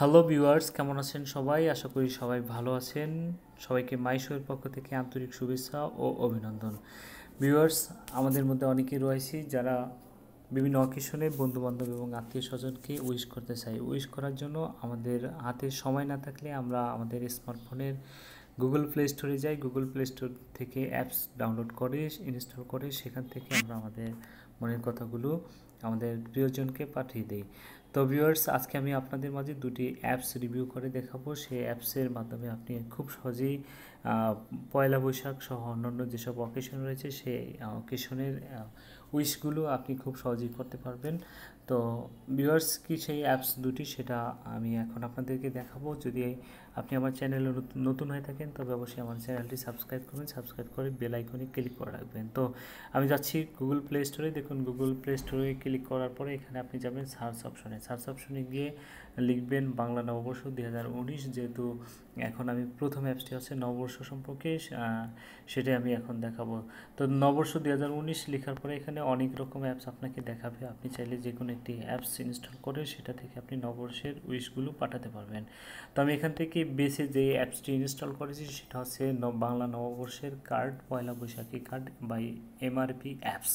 hello viewers কেমন আছেন সবাই আশা করি সবাই ভালো আছেন সবাইকে মাইশোর পক্ষ থেকে আন্তরিক শুভেচ্ছা ও অভিনন্দন ভিউয়ার্স আমাদের মধ্যে অনেকেই রয়েছে যারা বিভিন্ন অকেশনে বন্ধুবান্ধব এবং আত্মীয় স্বজনকে উইশ করতে চাই উইশ করার জন্য আমাদের হাতে সময় না থাকলে আমরা আমাদের স্মার্টফোনের গুগল প্লে স্টোরে যাই গুগল প্লে স্টোর থেকে অ্যাপস ডাউনলোড করে ইনস্টল করে সেখান থেকে আমরা আমাদের মনের কথাগুলো আমাদের প্রিয়জনকে পাঠিয়ে দিই তো ভিউয়ার্স আজকে আমি আপনাদের মাঝে দুটি অ্যাপস রিভিউ করে দেখাবো সেই অ্যাপসের মাধ্যমে আপনি খুব সহজেই পয়লা বৈশাখ সহ অন্যান্য যেসব অকেশন রয়েছে সেই অকেশনের উইশগুলো আপনি খুব সহজেই করতে পারবেন তো ভিউয়ার্স কি সেই অ্যাপস দুটি সেটা আমি এখন আপনাদেরকে দেখাবো যদি আপনি আমার চ্যানেলে নতুন হয়ে থাকেন তবে অবশ্যই আমার চ্যানেলটি সাবস্ক্রাইব করবেন সাবস্ক্রাইব করে বেল আইকনে ক্লিক করে রাখবেন তো আমি যাচ্ছি গুগল প্লে স্টোরে দেখুন গুগল প্লে স্টোরে ক্লিক করার পরে এখানে আপনি যাবেন সার্চ অপশনে সার্চ অপশনে গিয়ে লিখবেন বাংলা নববর্ষ উনিশ যেহেতু এখন আমি প্রথম অ্যাপসটি হচ্ছে নববর্ষ সম্পর্কে সেটাই আমি এখন দেখাবো তো নববর্ষ উনিশ লেখার পরে এখানে অনেক রকম অ্যাপস আপনাকে দেখাবে আপনি চাইলে যে কোনো একটি অ্যাপস ইনস্টল করে সেটা থেকে আপনি নববর্ষের উইশগুলো পাঠাতে পারবেন তো আমি এখান থেকে বেসে যে অ্যাপসটি ইনস্টল করেছি সেটা হচ্ছে বাংলা নববর্ষের card Poila Baishakhi card by MRP apps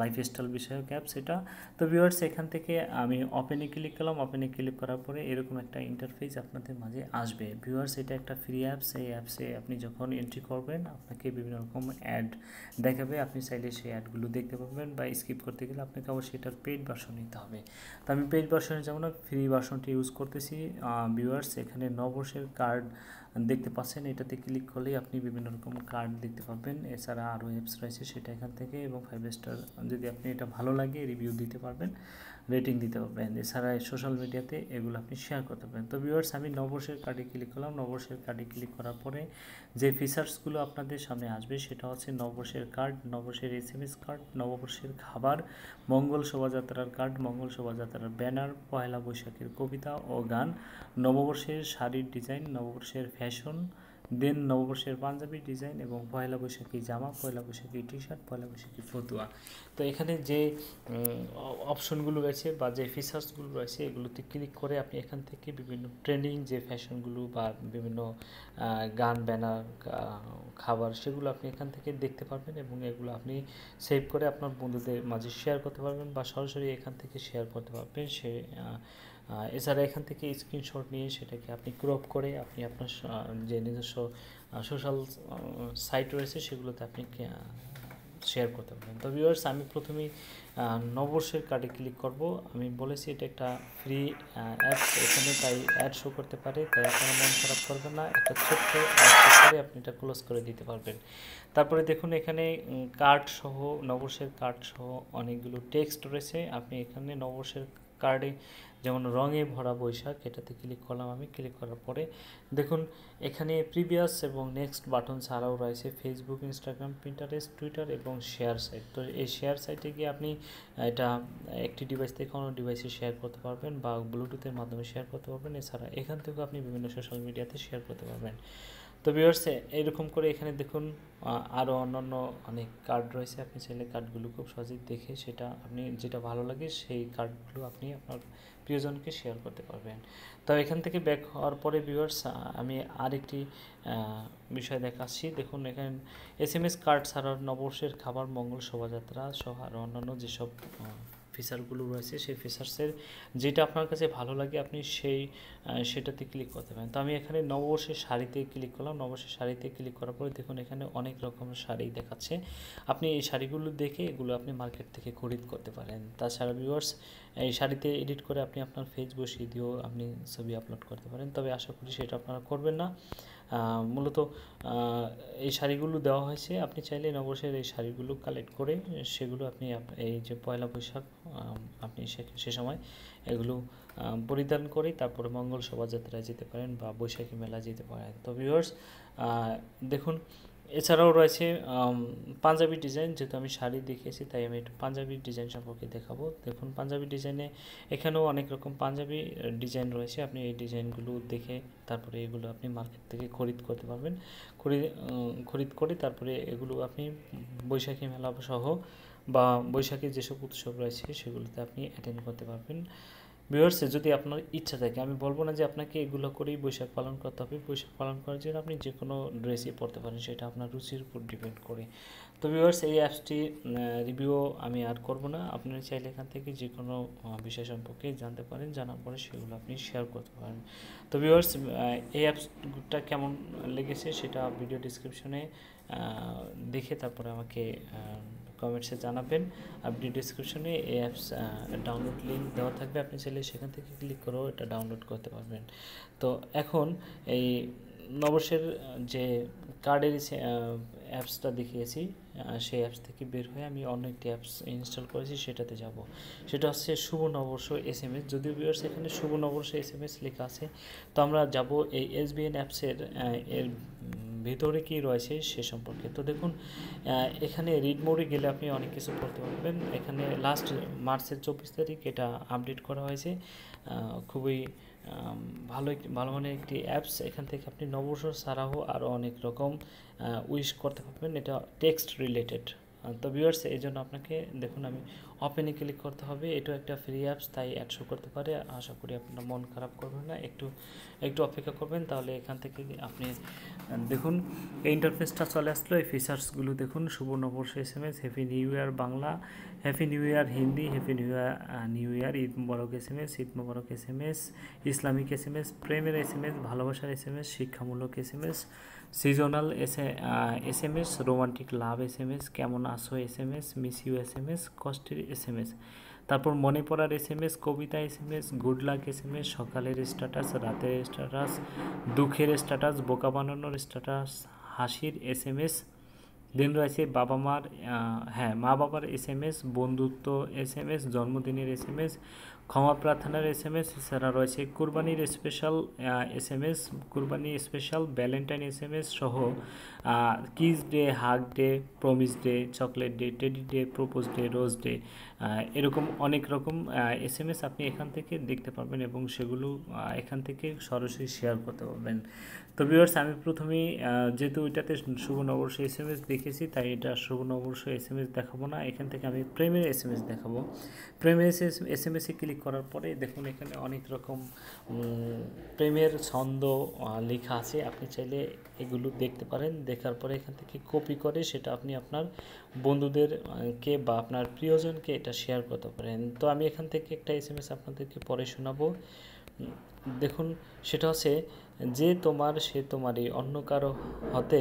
lifestyle বিষয়ক অ্যাপ সেটা তো ভিউয়ার্স এখান থেকে আমি ওপেনে ক্লিক করলাম ওপেনে ক্লিক করার পরে এরকম একটা ইন্টারফেস আপনাদের মাঝে আসবে ভিউয়ার্স এটা একটা ফ্রি অ্যাপস এই অ্যাপসে আপনি যখন এন্ট্রি করবেন আপনাকে বিভিন্ন রকম অ্যাড দেখাবে আপনি চাইলে সেই অ্যাডগুলো দেখতে পাবেন বা স্কিপ করতে গেলে আপনাকে অবশ্যই এটার পেড ভার্সন নিতে হবে তো আমি পেড ভার্সনে যেমন ফ্রি ভার্সনটি ইউজ করতেছি ভিউয়ার্স এখানে নবর্ষের কার্ড আপনি দেখতে পাচ্ছেন এটাতে ক্লিক করলে আপনি বিভিন্ন রকম কার্ড দেখতে পাবেন এচারা আর ও অ্যাপস রয়েছে সেটা এখান থেকে এবং ফাইভ স্টার যদি আপনি এটা ভালো লাগে রিভিউ দিতে পারবেন রেটিং দিতে পারবেন এছাড়া সোশ্যাল মিডিয়াতে এগুলো আপনি শেয়ার করতে পারেন তো ভিউয়ার্স আমি নবর্ষের কার্ডে ক্লিক করলাম নবর্ষের কার্ডে ক্লিক করার পরে যে ফিচার্সগুলো আপনাদের সামনে আসবে সেটা হচ্ছে নববর্ষের কার্ড নববর্ষের এস এম এস কার্ড নববর্ষের খাবার মঙ্গল শোভাযাত্রার কার্ড মঙ্গল শোভাযাত্রার ব্যানার পয়লা বৈশাখের কবিতা ও গান নববর্ষের শাড়ির ডিজাইন নববর্ষের ফ্যাশন দেন নববর্ষের পাঞ্জাবি ডিজাইন এবং পয়লা বৈশাখী জামা পয়লা বৈশাখী টি শার্ট পয়লা বৈশাখী ফতুয়া তো এখানে যে অপশনগুলো রয়েছে বা যে ফিচার্সগুলো রয়েছে এগুলোতে ক্লিক করে আপনি এখান থেকে বিভিন্ন ট্রেন্ডিং যে ফ্যাশনগুলো বা বিভিন্ন গান ব্যানার খাবার সেগুলো আপনি এখান থেকে দেখতে পারবেন এবং এগুলো আপনি সেভ করে আপনার বন্ধুদের মাঝে শেয়ার করতে পারবেন বা সরাসরি এখান থেকে শেয়ার করতে পারবেন সে এছাড়া এখান থেকে স্ক্রিনশট নিয়ে সেটাকে আপনি ক্রপ করে আপনি আপনার যে নিজস্ব সোশ্যাল সাইট রয়েছে সেগুলোতে আপনি শেয়ার করতে পারেন তো ভিউয়ার্স আমি প্রথমেই নববর্ষের কার্ডে ক্লিক করব আমি বলেছি এটা একটা ফ্রি অ্যাপ এখানে তাই অ্যাড শো করতে পারে তাই আপনারা মন খারাপ করবেন না একটা ছোট্ট অ্যাড করে আপনি এটা ক্লোজ করে দিতে পারবেন তারপরে দেখুন এখানে কার্ড সহ নববর্ষের কার্ড সহ অনেকগুলো টেক্সট রয়েছে আপনি এখানে নববর্ষের কার্ডে যেমন রঙে ভরা বৈশাখ এটাতে ক্লিক করলাম আমি ক্লিক করার পরে দেখুন এখানে প্রিভিয়াস এবং নেক্সট বাটন ছাড়াও রয়েছে ফেসবুক ইনস্টাগ্রাম প্রিন্টারেস্ট টুইটার এবং শেয়ার সাইট তো এই শেয়ার সাইটে গিয়ে আপনি এটা একটি ডিভাইস থেকে অন্য ডিভাইসে শেয়ার করতে পারবেন বা ব্লুটুথের মাধ্যমে শেয়ার করতে পারবেন এছাড়া এখান থেকেও আপনি বিভিন্ন সোশ্যাল মিডিয়াতে শেয়ার করতে পারবেন তো ভিউয়ার্স এরকম করে এখানে দেখুন আরও অন্যান্য অনেক কার্ড রয়েছে আপনি চাইলে কার্ডগুলো খুব সহজেই দেখে সেটা আপনি যেটা ভালো লাগে সেই কার্ডগুলো আপনি আপনার প্রিয়জনকে শেয়ার করতে পারবেন তো এখান থেকে ব্যাক হওয়ার পরে ভিউয়ার্স আমি আরেকটি বিষয় দেখাচ্ছি দেখুন এখানে এস এম এস কার্ড ছাড়ার নববর্ষের খাবার মঙ্গল শোভাযাত্রা সহ আরও অন্যান্য যেসব ফিচারগুলো রয়েছে সেই ফিচার্সের যেটা আপনার কাছে ভালো লাগে আপনি সেই সেটাতে ক্লিক করতে পারেন তো আমি এখানে নববর্ষের শাড়িতে ক্লিক করলাম নববর্ষের শাড়িতে ক্লিক করার পরে দেখুন এখানে অনেক রকম শাড়ি দেখাচ্ছে আপনি এই শাড়িগুলো দেখে এগুলো আপনি মার্কেট থেকে খরিদ করতে পারেন তাছাড়া ভিউয়ার্স এই শাড়িতে এডিট করে আপনি আপনার ফেস বসিয়ে দিয়েও আপনি ছবি আপলোড করতে পারেন তবে আশা করি সেটা আপনারা করবেন না মূলত এই শাড়িগুলো দেওয়া হয়েছে আপনি চাইলে নববর্ষের এই শাড়িগুলো কালেক্ট করে সেগুলো আপনি এই যে পয়লা বৈশাখ আপনি সে সময় এগুলো পরিধান করে তারপরে মঙ্গল শোভাযাত্রায় যেতে পারেন বা বৈশাখী মেলা যেতে পারেন তো ভিউয়ার্স দেখুন এছাড়াও রয়েছে পাঞ্জাবি ডিজাইন যেহেতু আমি শাড়ি দেখিয়েছি তাই আমি একটু পাঞ্জাবি ডিজাইন সম্পর্কে দেখাবো দেখুন পাঞ্জাবি ডিজাইনে এখানেও অনেক রকম পাঞ্জাবি ডিজাইন রয়েছে আপনি এই ডিজাইনগুলো দেখে তারপরে এগুলো আপনি মার্কেট থেকে খরিদ করতে পারবেন খরিদ খরিদ করে তারপরে এগুলো আপনি বৈশাখী মেলা সহ বা বৈশাখী যেসব উৎসব রয়েছে সেগুলোতে আপনি অ্যাটেন্ড করতে পারবেন ভিউয়ার্সে যদি আপনার ইচ্ছা থাকে আমি বলবো না যে আপনাকে এগুলো করেই বৈশাখ পালন করতে হবে বৈশাখ পালন করার জন্য আপনি যে কোনো ড্রেসই পরতে পারেন সেটা আপনার রুচির উপর ডিপেন্ড করে তো ভিউয়ার্স এই অ্যাপসটি রিভিউ আমি আর করব না আপনি চাইলে এখান থেকে যে কোনো বিষয় সম্পর্কে জানতে পারেন জানার পরে সেগুলো আপনি শেয়ার করতে পারেন তো ভিউয়ার্স এই অ্যাপসটা কেমন লেগেছে সেটা ভিডিও ডিসক্রিপশনে দেখে তারপরে আমাকে কমেন্টসে জানাবেন আপনি ডিসক্রিপশনে এই অ্যাপস ডাউনলোড লিঙ্ক দেওয়া থাকবে আপনি চাইলে সেখান থেকে ক্লিক করেও এটা ডাউনলোড করতে পারবেন তো এখন এই নবর্ষের যে কার্ডের অ্যাপসটা দেখিয়েছি সেই অ্যাপস থেকে বের হয়ে আমি অন্য একটি অ্যাপস ইনস্টল করেছি সেটাতে যাব সেটা হচ্ছে শুভ নববর্ষ এস এম এস যদিও বিয়ার্স এখানে শুভ নববর্ষ এস এম এস লেখা আছে তো আমরা যাব এই এস এসবিএন অ্যাপসের এর ভেতরে কি রয়েছে সে সম্পর্কে তো দেখুন এখানে রিড মোডে গেলে আপনি অনেক কিছু পড়তে পারবেন এখানে লাস্ট মার্চের চব্বিশ তারিখ এটা আপডেট করা হয়েছে খুবই ভালো একটি ভালো মানের একটি অ্যাপস এখান থেকে আপনি নবর্ষ সারাহ আরও অনেক রকম উইশ করতে পারবেন এটা টেক্সট রিলেটেড তো ভিউয়ার্স এই জন্য আপনাকে দেখুন আমি ওপেনে ক্লিক করতে হবে এটাও একটা ফ্রি অ্যাপস তাই অ্যাড শো করতে পারে আশা করি আপনার মন খারাপ করবেন না একটু একটু অপেক্ষা করবেন তাহলে এখান থেকে আপনি দেখুন এই ইন্টারফেসটা চলে আসলো এই ফিচার্সগুলো দেখুন সুবর্ণবর্ষ S M S happy new year Bangla happy new year Hindi happy new year new year Eid Mubarak S M S Eid Mubarak S M S Islamic S M S প্রেমের এস এম এস ভালোবাসার এস এম এস শিক্ষামূলক S M S seasonal S S M S romantic love S M S কেমন আসো S M S miss you S M S কষ্টের S M S তারপর মনে পড়ার S M S কবিতা S M S good luck S M S সকালের status রাতের status দুঃখের স্ট্যাটাস বোকা বানানোর স্ট্যাটাস হাসির এস এম এস দিন রয়েছে বাবা মার হ্যাঁ মা বাবার এস এম এস বন্ধুত্ব এস এম এস জন্মদিনের এস এম এস ক্ষমা প্রার্থনার এস এম এস এছাড়া রয়েছে কুরবানির স্পেশাল এস এম এস কুরবানি special Valentine S M S সহ kiss day hug day promise day chocolate day teddy day propose day rose day এরকম অনেক রকম এস এম এস আপনি এখান থেকে দেখতে পারবেন এবং সেগুলো এখান থেকে সরাসরি শেয়ার করতে পারবেন তো বিভার্স আমি প্রথমে যেহেতু ওইটাতে শুভ নবর্ষ এস এম এস দেখেছি তাই এটা শুভ নবর্ষ এস এম এস দেখাবো না এখান থেকে আমি প্রেমের এস এম এস দেখাবো প্রেমের এস এম এসে ক্লিক ক্লিক করার পরে দেখুন এখানে অনেক রকম প্রেমের ছন্দ লেখা আছে আপনি চাইলে এগুলো দেখতে পারেন দেখার পরে এখান থেকে কপি করে সেটা আপনি আপনার বন্ধুদেরকে বা আপনার প্রিয়জনকে এটা শেয়ার করতে পারেন তো আমি এখান থেকে একটা এস এম এস আপনাদেরকে পরে শোনাবো দেখুন সেটা হচ্ছে যে তোমার সে তোমারই অন্য কারো হতে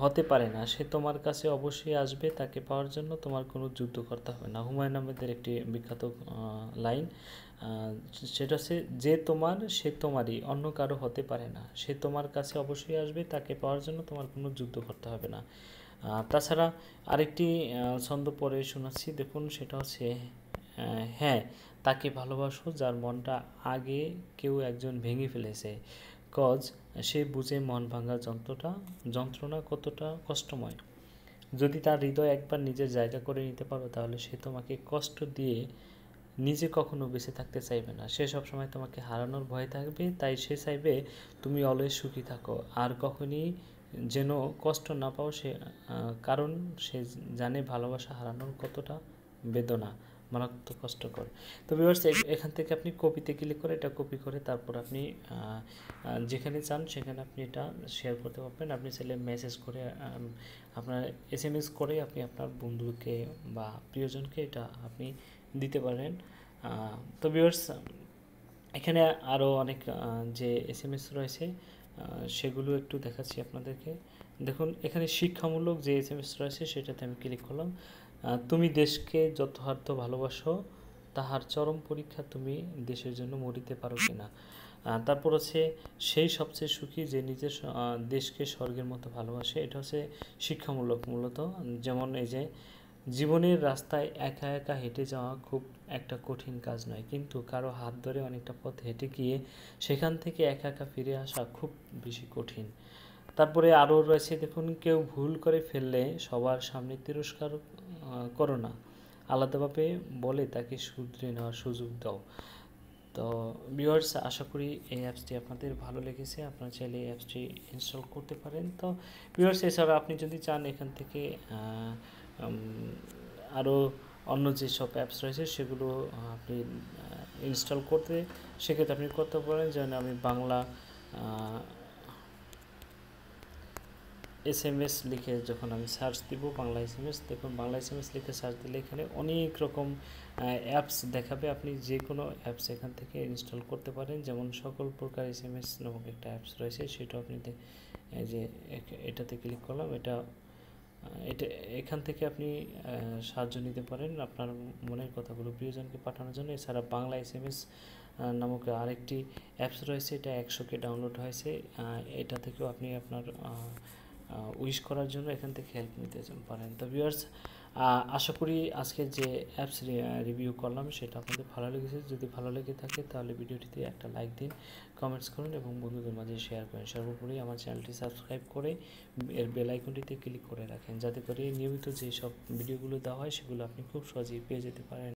হতে পারে না সে তোমার কাছে অবশ্যই আসবে তাকে পাওয়ার জন্য তোমার কোনো যুদ্ধ করতে হবে না হুমায়ুন আহমেদের একটি বিখ্যাত লাইন সেটা হচ্ছে যে তোমার সে তোমারই অন্য কারো হতে পারে না সে তোমার কাছে অবশ্যই আসবে তাকে পাওয়ার জন্য তোমার কোনো যুদ্ধ করতে হবে না তাছাড়া আরেকটি ছন্দ পরে শোনাচ্ছি দেখুন সেটা হচ্ছে হ্যাঁ তাকে ভালোবাসো যার মনটা আগে কেউ একজন ভেঙে ফেলেছে কজ সে বুঝে মন ভাঙা যন্ত্রটা যন্ত্রণা কতটা কষ্টময় যদি তার হৃদয় একবার নিজের জায়গা করে নিতে পারো তাহলে সে তোমাকে কষ্ট দিয়ে নিজে কখনো বেঁচে থাকতে চাইবে না সে সবসময় তোমাকে হারানোর ভয় থাকবে তাই সে চাইবে তুমি অলয় সুখী থাকো আর কখনই যেন কষ্ট না পাও সে কারণ সে জানে ভালোবাসা হারানোর কতটা বেদনা মারাত্মক কষ্টকর তো ভিউয়ার্স এখান থেকে আপনি কপিতে ক্লিক করে এটা কপি করে তারপর আপনি যেখানে চান সেখানে আপনি এটা শেয়ার করতে পারবেন আপনি চাইলে মেসেজ করে আপনার এস এম এস করে আপনি আপনার বন্ধুকে বা প্রিয়জনকে এটা আপনি দিতে পারেন তো ভিউয়ার্স এখানে আরও অনেক যে এস এম এস রয়েছে সেগুলো একটু দেখাচ্ছি আপনাদেরকে দেখুন এখানে শিক্ষামূলক যে এস এম এস রয়েছে সেটাতে আমি ক্লিক করলাম তুমি দেশকে যত হার্ত ভালোবাসো তাহার চরম পরীক্ষা তুমি দেশের জন্য মরিতে পারো কিনা তারপর হচ্ছে সেই সবচেয়ে সুখী যে নিজের দেশকে স্বর্গের মতো ভালোবাসে এটা হচ্ছে শিক্ষামূলক মূলত যেমন এই যে জীবনের রাস্তায় একা একা হেঁটে যাওয়া খুব একটা কঠিন কাজ নয় কিন্তু কারো হাত ধরে অনেকটা পথ হেঁটে গিয়ে সেখান থেকে একা একা ফিরে আসা খুব বেশি কঠিন তারপরে আরও রয়েছে দেখুন কেউ ভুল করে ফেললে সবার সামনে তিরস্কার করো না আলাদাভাবে বলে তাকে শুধরে নেওয়ার সুযোগ দাও তো ভিউয়ার্স আশা করি এই অ্যাপসটি আপনাদের ভালো লেগেছে আপনারা চাইলে এই অ্যাপসটি ইনস্টল করতে পারেন তো ভিউয়ার্স এছাড়া আপনি যদি চান এখান থেকে আরও অন্য যেসব অ্যাপস রয়েছে সেগুলো আপনি ইনস্টল করতে সেক্ষেত্রে আপনি করতে পারেন যেন আমি বাংলা এস এম এস লিখে যখন আমি সার্চ দিব বাংলা এস এম এস দেখুন বাংলা এস এম এস লিখে সার্চ দিলে এখানে অনেক রকম অ্যাপস দেখাবে আপনি যে কোনো অ্যাপস এখান থেকে ইনস্টল করতে পারেন যেমন সকল প্রকার এসএমএস নামক একটা অ্যাপস রয়েছে সেটা আপনি যে এটাতে ক্লিক করলাম এটা এটা এখান থেকে আপনি সাহায্য নিতে পারেন আপনার মনের কথাগুলো প্রিয়জনকে পাঠানোর জন্য এছাড়া বাংলা এস এম এস নামক আরেকটি অ্যাপস রয়েছে এটা একশোকে ডাউনলোড হয়েছে এটা থেকেও আপনি আপনার উইশ করার জন্য এখান থেকে হেল্প নিতে পারেন তো ভিউয়ার্স আশা করি আজকে যে অ্যাপস রিভিউ করলাম সেটা আপনাদের ভালো লেগেছে যদি ভালো লেগে থাকে তাহলে ভিডিওটিতে একটা লাইক দিন কমেন্টস করুন এবং বন্ধুদের মাঝে শেয়ার করেন সর্বোপরি আমার চ্যানেলটি সাবস্ক্রাইব করে এর বেলাইকনটিতে ক্লিক করে রাখেন যাতে করে নিয়মিত যেসব ভিডিওগুলো দেওয়া হয় সেগুলো আপনি খুব সহজেই পেয়ে যেতে পারেন